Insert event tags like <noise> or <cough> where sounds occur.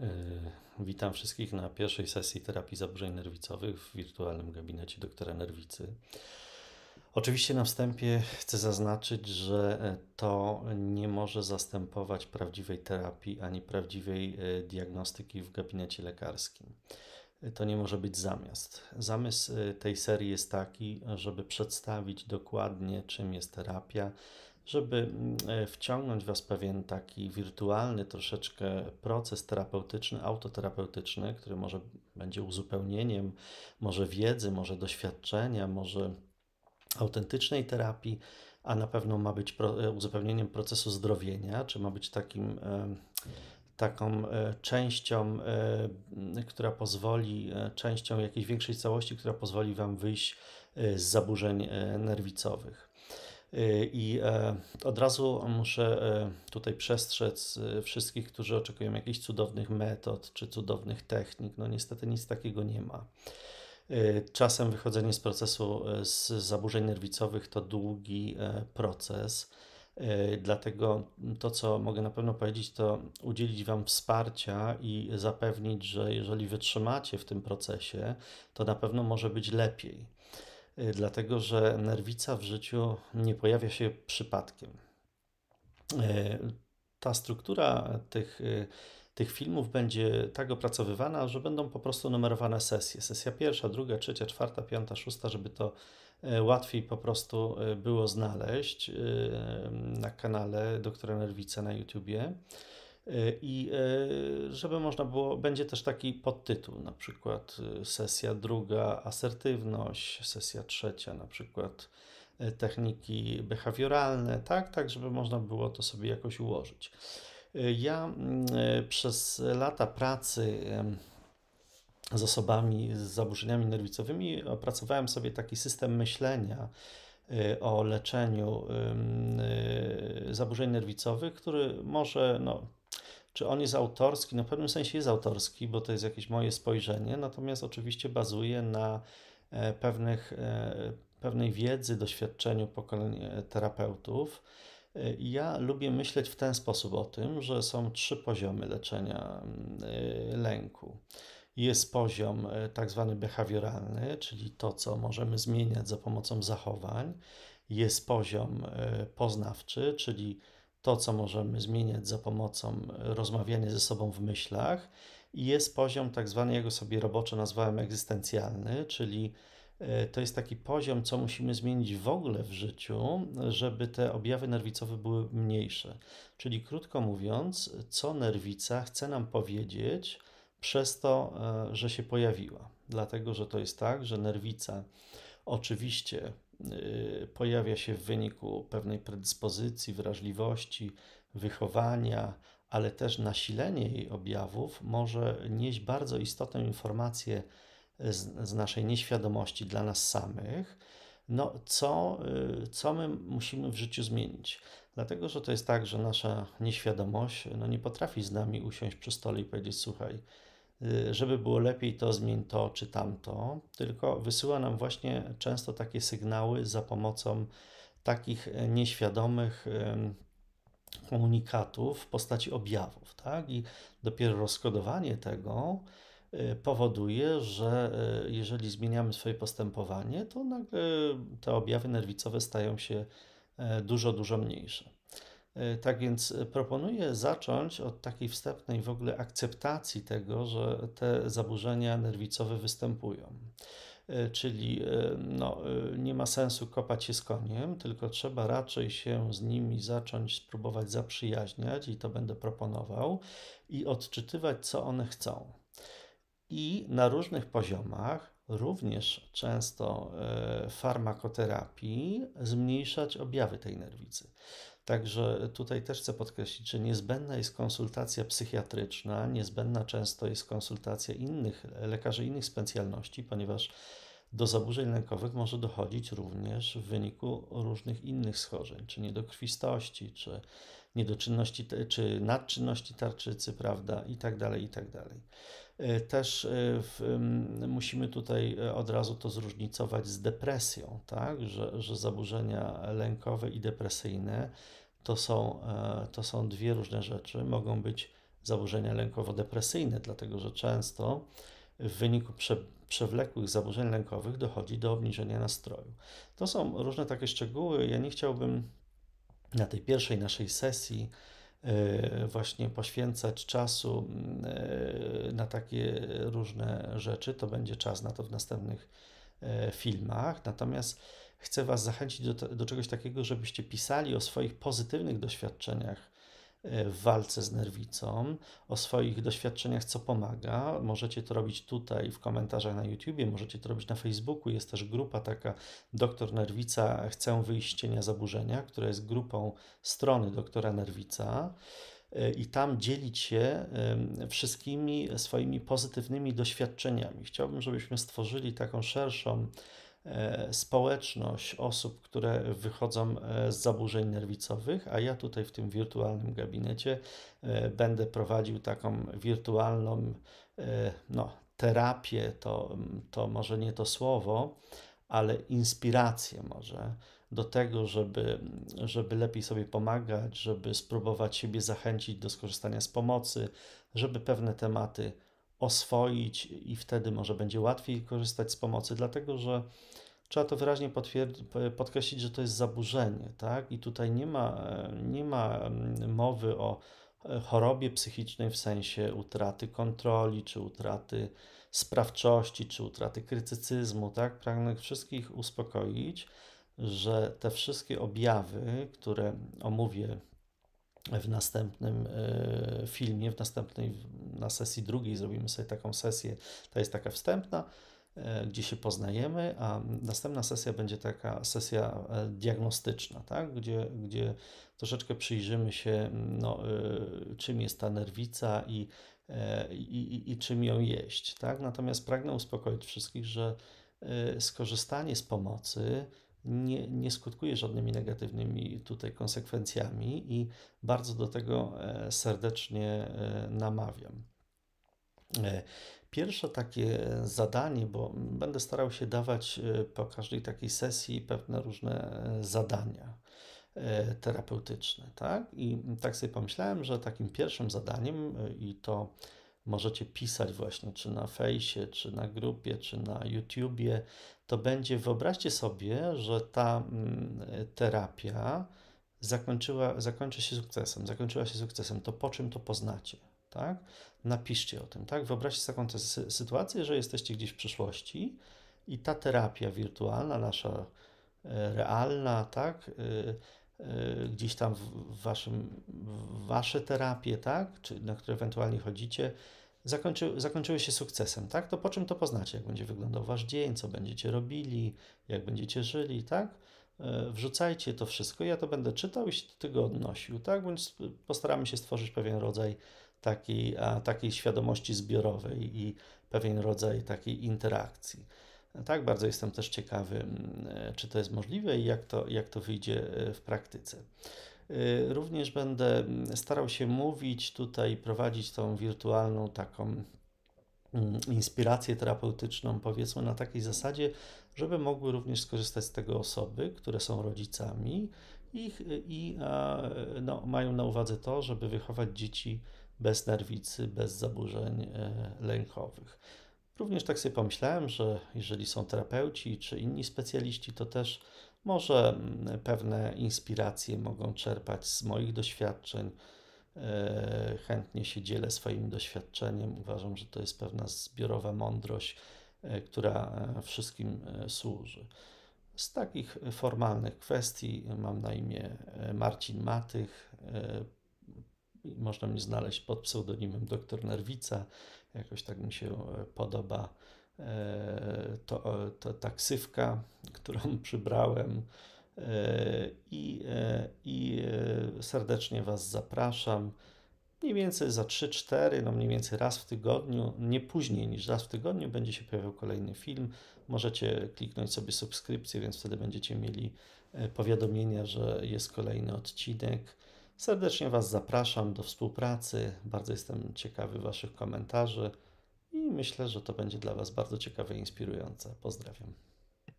E, witam wszystkich na pierwszej sesji terapii zaburzeń nerwicowych w wirtualnym gabinecie doktora Nerwicy. Oczywiście na wstępie chcę zaznaczyć, że e, to nie może zastępować prawdziwej terapii ani prawdziwej e, diagnostyki w gabinecie lekarskim. To nie może być zamiast. Zamysł tej serii jest taki, żeby przedstawić dokładnie, czym jest terapia, żeby mm, e, wciągnąć Was pewien taki wirtualny troszeczkę proces terapeutyczny, autoterapeutyczny, który może będzie uzupełnieniem może wiedzy, może doświadczenia, może autentycznej terapii, a na pewno ma być e, uzupełnieniem procesu zdrowienia, czy ma być takim e, taką częścią, która pozwoli, częścią jakiejś większej całości, która pozwoli Wam wyjść z zaburzeń nerwicowych. Y, I e, od razu muszę e, tutaj przestrzec e, wszystkich, którzy oczekują jakichś cudownych metod czy cudownych technik. No niestety nic takiego nie ma. Y, czasem wychodzenie z procesu z zaburzeń nerwicowych to długi proces. Y, dlatego to, co mogę na pewno powiedzieć, to udzielić Wam wsparcia i zapewnić, że jeżeli wytrzymacie w tym procesie, to na pewno może być lepiej. Y, dlatego że nerwica w życiu nie pojawia się przypadkiem. Y, ta struktura tych, y, tych filmów będzie tak opracowywana, że będą po prostu numerowane sesje. Sesja pierwsza, druga, trzecia, czwarta, piąta, szósta, żeby to łatwiej po prostu było znaleźć na kanale doktora Nerwica na YouTubie. E, I e, żeby można było, będzie też taki podtytuł, na przykład e, sesja druga asertywność, sesja trzecia na przykład techniki behawioralne, tak, tak, żeby można było to sobie jakoś ułożyć. Ja przez lata pracy z osobami z zaburzeniami nerwicowymi opracowałem sobie taki system myślenia, o leczeniu zaburzeń nerwicowych, który może no, czy on jest autorski? No w pewnym sensie jest autorski, bo to jest jakieś moje spojrzenie, natomiast oczywiście bazuje na e, pewnych, e, pewnej wiedzy, doświadczeniu pokoleń e, terapeutów. Ja lubię myśleć w ten sposób o tym, że są trzy poziomy leczenia mm, lęku. Jest poziom tak zwany behawioralny, czyli to, co możemy zmieniać za pomocą zachowań. Jest poziom poznawczy, czyli to, co możemy zmieniać za pomocą e, rozmawiania ze sobą w myślach, i jest poziom tak zwany, jego sobie roboczo nazwałem egzystencjalny, czyli e, to jest taki poziom, co musimy zmienić w ogóle w życiu, żeby te objawy nerwicowe były mniejsze. Czyli krótko mówiąc, co nerwica chce nam powiedzieć przez to, e, że się pojawiła. Dlatego, że to jest tak, że nerwica Oczywiście y, pojawia się w wyniku pewnej predyspozycji, wrażliwości, wychowania, ale też nasilenie jej objawów może nieść bardzo istotną informację z, z naszej nieświadomości dla nas samych no, co, y, co my musimy w życiu zmienić. Dlatego, że to jest tak, że nasza nieświadomość no, nie potrafi z nami usiąść przy stole i powiedzieć: Słuchaj, Y, żeby było lepiej, to zmień to czy tamto, tylko wysyła nam właśnie często takie sygnały za pomocą takich e, nieświadomych komunikatów w postaci objawów, tak? I dopiero rozkodowanie tego y, powoduje, że e, jeżeli zmieniamy swoje postępowanie, to nagle te objawy nerwicowe stają się e, dużo, dużo mniejsze. E, tak więc proponuję zacząć od takiej wstępnej w ogóle akceptacji tego, że te zaburzenia nerwicowe występują. E, czyli e, no, nie ma sensu kopać się z koniem, tylko trzeba raczej się z nimi zacząć spróbować zaprzyjaźniać i to będę proponował i odczytywać, co one chcą. I na różnych poziomach również często farmakoterapii zmniejszać objawy tej nerwicy. Także tutaj też chcę podkreślić, że niezbędna jest konsultacja psychiatryczna, niezbędna często jest konsultacja innych lekarzy innych specjalności, ponieważ do zaburzeń lękowych może dochodzić również w wyniku różnych innych schorzeń, czy niedokrwistości, czy niedoczynności, czy nadczynności tarczycy, prawda, i tak dalej, i tak dalej. E, też e, w, musimy tutaj e, od razu to zróżnicować z depresją, tak? że, że zaburzenia lękowe i depresyjne to są, to są dwie różne rzeczy. Mogą być zaburzenia lękowo-depresyjne, dlatego że często w wyniku prze, przewlekłych zaburzeń lękowych dochodzi do obniżenia nastroju. To są różne takie szczegóły. Ja nie chciałbym na tej pierwszej naszej sesji E, właśnie poświęcać czasu mm, e, na takie różne rzeczy, to będzie czas na to w następnych e, filmach. Natomiast chcę Was zachęcić do, do czegoś takiego, żebyście pisali o swoich pozytywnych doświadczeniach E, w walce z nerwicą, o swoich doświadczeniach, co pomaga. Możecie to robić tutaj w komentarzach na YouTubie, możecie to robić na Facebooku. Jest też grupa taka Doktor Nerwica Chcę wyjść z cienia zaburzenia, która jest grupą strony doktora Nerwica e, i tam dzielić się wszystkimi swoimi pozytywnymi doświadczeniami. Chciałbym, żebyśmy stworzyli taką szerszą E, społeczność osób, które wychodzą e, z zaburzeń nerwicowych, a ja tutaj w tym wirtualnym gabinecie e, będę prowadził taką wirtualną no, terapię, to, to może nie to słowo, ale inspirację może do tego, żeby, żeby lepiej sobie pomagać, żeby spróbować siebie zachęcić do skorzystania z pomocy, żeby pewne tematy oswoić i wtedy może będzie łatwiej korzystać z pomocy, dlatego że trzeba to wyraźnie podkreślić, że to jest zaburzenie, tak? I tutaj nie ma, nie ma mm, mowy o e, chorobie psychicznej w sensie utraty kontroli, czy utraty sprawczości, czy utraty krytycyzmu, tak? Pragnę wszystkich uspokoić, że te wszystkie objawy, które omówię w następnym e, filmie, w następnej, na sesji drugiej zrobimy sobie taką sesję, ta jest taka wstępna, e, gdzie się poznajemy, a następna sesja będzie taka sesja e, diagnostyczna, tak? gdzie, gdzie troszeczkę przyjrzymy się, no, czym jest ta nerwica i, i, i czym ją jeść. Tak? Natomiast pragnę uspokoić wszystkich, że skorzystanie z pomocy nie, nie skutkuje żadnymi negatywnymi tutaj konsekwencjami i bardzo do tego e, serdecznie e, namawiam. E, pierwsze takie zadanie, bo będę starał się dawać po każdej takiej sesji pewne różne zadania terapeutyczne, tak? I tak sobie pomyślałem, że takim pierwszym zadaniem i to możecie pisać właśnie, czy na fejsie, czy na grupie, czy na YouTubie, to będzie, wyobraźcie sobie, że ta mm, terapia zakończyła, zakończy się sukcesem, zakończyła się sukcesem, to po czym to poznacie, tak? Napiszcie o tym, tak? Wyobraźcie sobie taką sy sytuację, że jesteście gdzieś w przyszłości i ta terapia wirtualna, nasza e, realna, tak? E, e, gdzieś tam w waszym, w wasze terapie, tak? Czy, na które ewentualnie chodzicie, zakończy, zakończyły się sukcesem, tak? To po czym to poznacie? Jak będzie wyglądał wasz dzień, co będziecie robili, jak będziecie żyli, tak? E, wrzucajcie to wszystko. Ja to będę czytał i się do tego odnosił, tak? Bądź postaramy się stworzyć pewien rodzaj takiej, a, takiej świadomości zbiorowej i pewien rodzaj takiej interakcji. Tak, bardzo jestem też ciekawy, mm, e, czy to jest możliwe i jak to, jak to wyjdzie e, w praktyce. Y, również będę mm, starał się mówić tutaj, prowadzić tą wirtualną taką mm, inspirację terapeutyczną, powiedzmy na takiej zasadzie, żeby mogły również skorzystać z tego osoby, które są rodzicami y, i, i no, mają na uwadze to, żeby wychować dzieci bez nerwicy, bez zaburzeń e, lękowych. Również tak sobie pomyślałem, że jeżeli są terapeuci czy inni specjaliści, to też może mm, pewne inspiracje mogą czerpać z moich doświadczeń. E, chętnie się dzielę swoim doświadczeniem. Uważam, że to jest pewna zbiorowa mądrość, e, która e, wszystkim służy. Z takich formalnych kwestii mam na imię Marcin Matych. Można mnie znaleźć pod pseudonimem dr Nerwica. Jakoś tak mi się podoba E, to, to taksywka, którą <laughs> przybrałem. E, I, e, I serdecznie Was zapraszam. Mniej więcej za 3-4, no mniej więcej raz w tygodniu, nie później niż raz w tygodniu będzie się pojawiał kolejny film. Możecie kliknąć sobie subskrypcję, więc wtedy będziecie mieli powiadomienia, że jest kolejny odcinek. Serdecznie Was zapraszam do współpracy. Bardzo jestem ciekawy Waszych komentarzy i myślę, że to będzie dla Was bardzo ciekawe i inspirujące. Pozdrawiam.